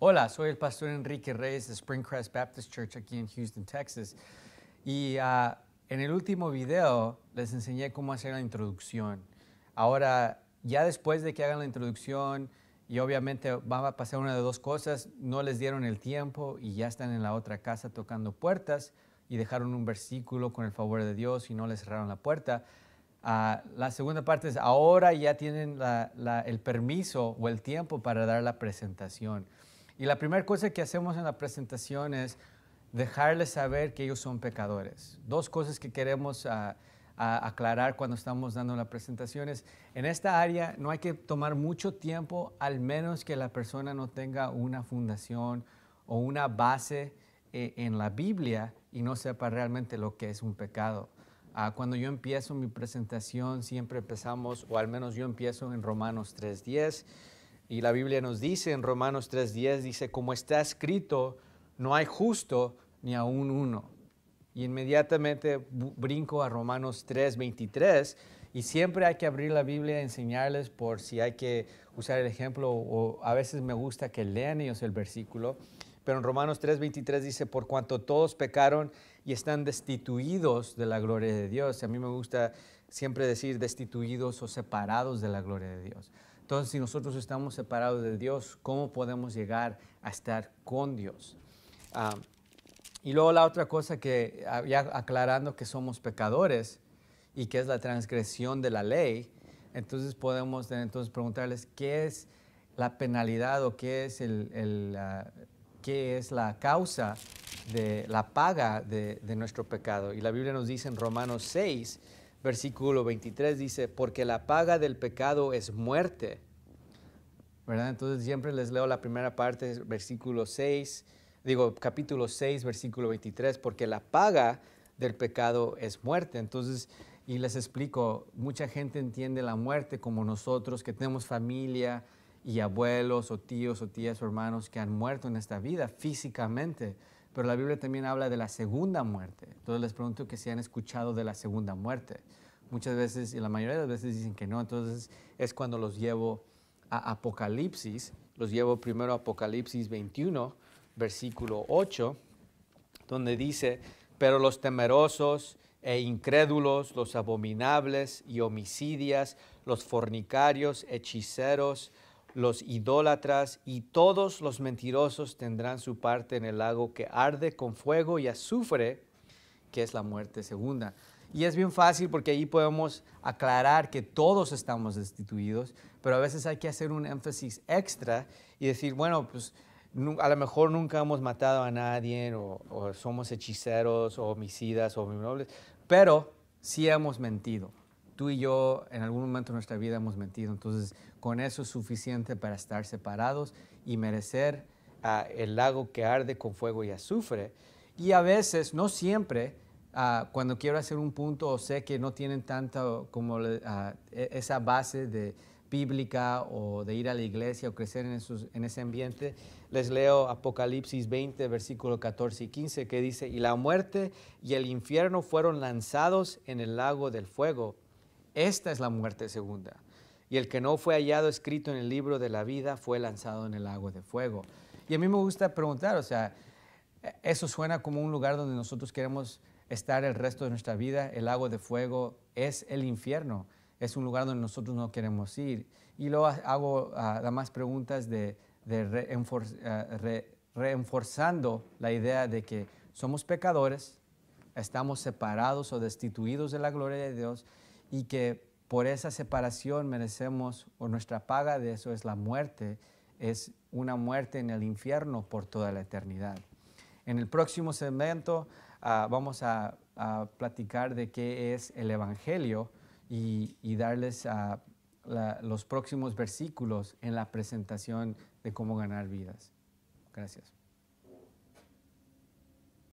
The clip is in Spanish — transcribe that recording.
Hola, soy el pastor Enrique Reyes de Springcrest Baptist Church aquí en Houston, Texas. Y ah, en el último video les enseñé cómo hacer la introducción. Ahora, ya después de que hagan la introducción, y obviamente va a pasar una de dos cosas, no les dieron el tiempo y ya están en la otra casa tocando puertas y dejaron un versículo con el favor de Dios y no les cerraron la puerta. Ah, la segunda parte es, ahora ya tienen el permiso o el tiempo para dar la presentación. Y la primera cosa que hacemos en la presentación es dejarles saber que ellos son pecadores. Dos cosas que queremos ah, aclarar cuando estamos dando la presentación es, En esta área no hay que tomar mucho tiempo, al menos que la persona no tenga una fundación o una base eh, en la Biblia y no sepa realmente lo que es un pecado. Ah, cuando yo empiezo mi presentación, siempre empezamos, o al menos yo empiezo en Romanos 3.10 y la Biblia nos dice en Romanos 3:10, dice, como está escrito, no hay justo ni aún uno. Y inmediatamente brinco a Romanos 3:23 y siempre hay que abrir la Biblia, enseñarles por si hay que usar el ejemplo o a veces me gusta que lean ellos el versículo. Pero en Romanos 3:23 dice, por cuanto todos pecaron y están destituidos de la gloria de Dios. A mí me gusta siempre decir destituidos o separados de la gloria de Dios. Entonces, si nosotros estamos separados de Dios, ¿cómo podemos llegar a estar con Dios? Ah, y luego la otra cosa que, ah, ya aclarando que somos pecadores y que es la transgresión de la ley, entonces podemos entonces preguntarles qué es la penalidad o qué es, ah, qué es la causa de la paga de, nuestro pecado. Y la Biblia nos dice en Romanos 6, versículo 23 dice, porque la paga del pecado es muerte. ¿Verdad? Entonces siempre les leo la primera parte, versículo 6, digo capítulo 6, versículo 23, porque la paga del pecado es muerte. Entonces, y les explico, mucha gente entiende la muerte como nosotros, que tenemos familia y abuelos o tíos o tías o hermanos que han muerto en esta vida físicamente pero la Biblia también habla de la segunda muerte. Entonces les pregunto que si han escuchado de la segunda muerte. Muchas veces, y la mayoría de las veces dicen que no. Entonces es cuando los llevo a Apocalipsis. Los llevo primero a Apocalipsis 21, versículo 8, donde dice, pero los temerosos e incrédulos, los abominables y homicidias, los fornicarios, hechiceros, los idólatras y todos los mentirosos tendrán su parte en el lago que arde con fuego y azufre, que es la muerte segunda. Y es bien fácil porque ahí podemos aclarar que todos estamos destituidos, pero a veces hay que hacer un énfasis extra y decir, bueno, pues a lo mejor nunca hemos matado a nadie o, somos hechiceros o homicidas o nobles, pero sí hemos mentido tú y yo en algún momento de nuestra vida hemos mentido. Entonces, con eso es suficiente para estar separados y merecer ah, el lago que arde con fuego y azufre. Y a veces, no siempre, ah, cuando quiero hacer un punto o sé que no tienen tanta como ah, e, esa base de bíblica o de ir a la iglesia o crecer en, en ese ambiente, les leo Apocalipsis 20, versículo 14 y 15, que dice, y la muerte y el infierno fueron lanzados en el lago del fuego esta es la muerte segunda. Y el que no fue hallado escrito en el libro de la vida fue lanzado en el lago de fuego. Y a mí me gusta preguntar, o sea, eso suena como un lugar donde nosotros queremos estar el resto de nuestra vida. El lago de fuego es el infierno, es un lugar donde nosotros no queremos ir. Y luego hago además ah, más preguntas de, de ah, reenforzando la idea de que somos pecadores, estamos separados o destituidos de la gloria de Dios y que por esa separación merecemos, o nuestra paga de eso es la muerte, es una muerte en el infierno por toda la eternidad. En el próximo segmento ah, vamos a, platicar de qué es el Evangelio y, darles ah, los próximos versículos en la presentación de cómo ganar vidas. Gracias.